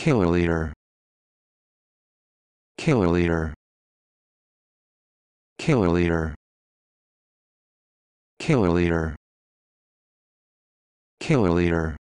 kiloliter kiloliter kiloliter kiloliter kiloliter